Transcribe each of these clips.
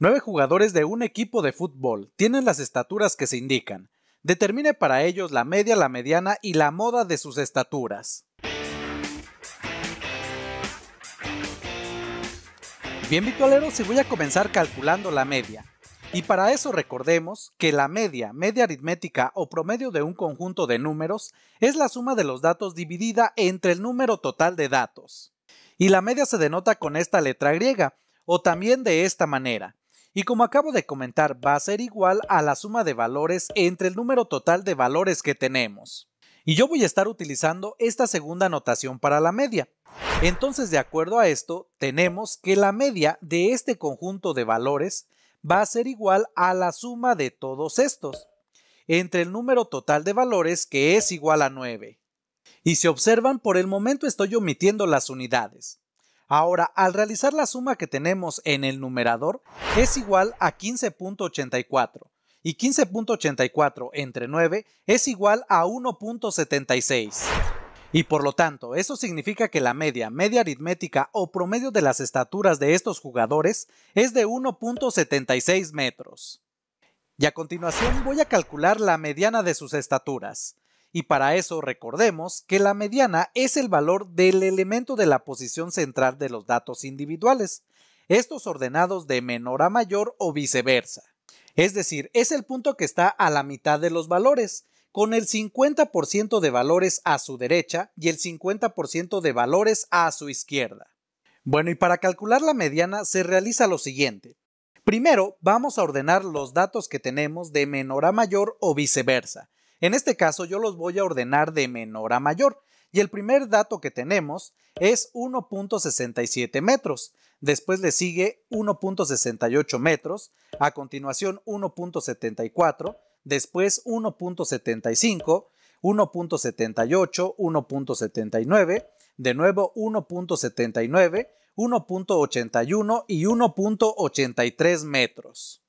Nueve jugadores de un equipo de fútbol tienen las estaturas que se indican. Determine para ellos la media, la mediana y la moda de sus estaturas. Bien virtualeros, y voy a comenzar calculando la media. Y para eso recordemos que la media, media aritmética o promedio de un conjunto de números es la suma de los datos dividida entre el número total de datos. Y la media se denota con esta letra griega, o también de esta manera y como acabo de comentar va a ser igual a la suma de valores entre el número total de valores que tenemos. Y yo voy a estar utilizando esta segunda notación para la media. Entonces de acuerdo a esto tenemos que la media de este conjunto de valores va a ser igual a la suma de todos estos entre el número total de valores que es igual a 9. Y si observan, por el momento estoy omitiendo las unidades. Ahora, al realizar la suma que tenemos en el numerador, es igual a 15.84. Y 15.84 entre 9 es igual a 1.76. Y por lo tanto, eso significa que la media, media aritmética o promedio de las estaturas de estos jugadores es de 1.76 metros. Y a continuación voy a calcular la mediana de sus estaturas y para eso recordemos que la mediana es el valor del elemento de la posición central de los datos individuales, estos ordenados de menor a mayor o viceversa. Es decir, es el punto que está a la mitad de los valores, con el 50% de valores a su derecha y el 50% de valores a su izquierda. Bueno, y para calcular la mediana se realiza lo siguiente. Primero, vamos a ordenar los datos que tenemos de menor a mayor o viceversa, en este caso yo los voy a ordenar de menor a mayor y el primer dato que tenemos es 1.67 metros, después le sigue 1.68 metros, a continuación 1.74, después 1.75, 1.78, 1.79, de nuevo 1.79, 1.81 y 1.83 metros.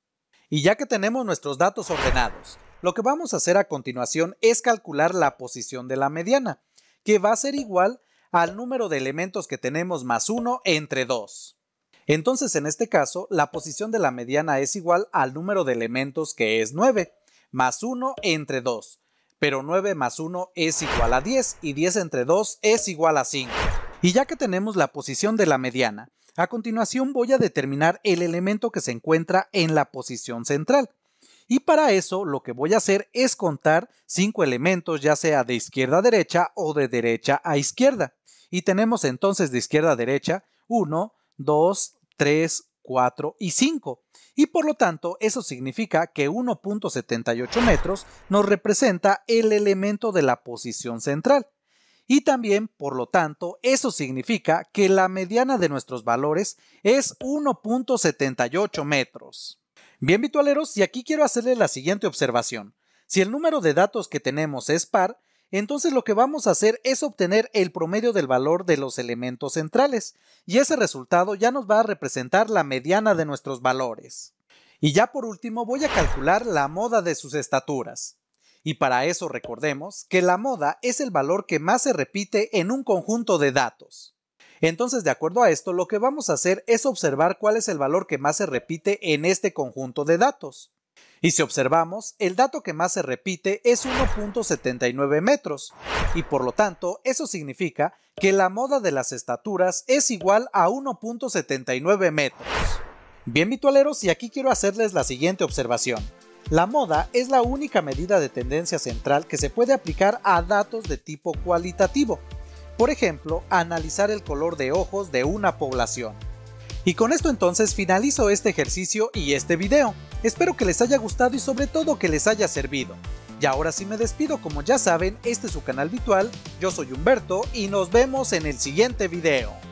Y ya que tenemos nuestros datos ordenados, lo que vamos a hacer a continuación es calcular la posición de la mediana, que va a ser igual al número de elementos que tenemos más 1 entre 2. Entonces, en este caso, la posición de la mediana es igual al número de elementos que es 9, más 1 entre 2. Pero 9 más 1 es igual a 10 y 10 entre 2 es igual a 5. Y ya que tenemos la posición de la mediana, a continuación voy a determinar el elemento que se encuentra en la posición central y para eso lo que voy a hacer es contar cinco elementos ya sea de izquierda a derecha o de derecha a izquierda. Y tenemos entonces de izquierda a derecha 1, 2, 3, 4 y 5. Y por lo tanto, eso significa que 1.78 metros nos representa el elemento de la posición central. Y también, por lo tanto, eso significa que la mediana de nuestros valores es 1.78 metros. Bien, vitualeros, y aquí quiero hacerle la siguiente observación. Si el número de datos que tenemos es par, entonces lo que vamos a hacer es obtener el promedio del valor de los elementos centrales, y ese resultado ya nos va a representar la mediana de nuestros valores. Y ya por último voy a calcular la moda de sus estaturas. Y para eso recordemos que la moda es el valor que más se repite en un conjunto de datos. Entonces, de acuerdo a esto, lo que vamos a hacer es observar cuál es el valor que más se repite en este conjunto de datos. Y si observamos, el dato que más se repite es 1.79 metros, y por lo tanto, eso significa que la moda de las estaturas es igual a 1.79 metros. Bien vitualeros, y aquí quiero hacerles la siguiente observación. La moda es la única medida de tendencia central que se puede aplicar a datos de tipo cualitativo, por ejemplo, analizar el color de ojos de una población. Y con esto entonces finalizo este ejercicio y este video. Espero que les haya gustado y sobre todo que les haya servido. Y ahora sí me despido, como ya saben, este es su canal virtual, yo soy Humberto y nos vemos en el siguiente video.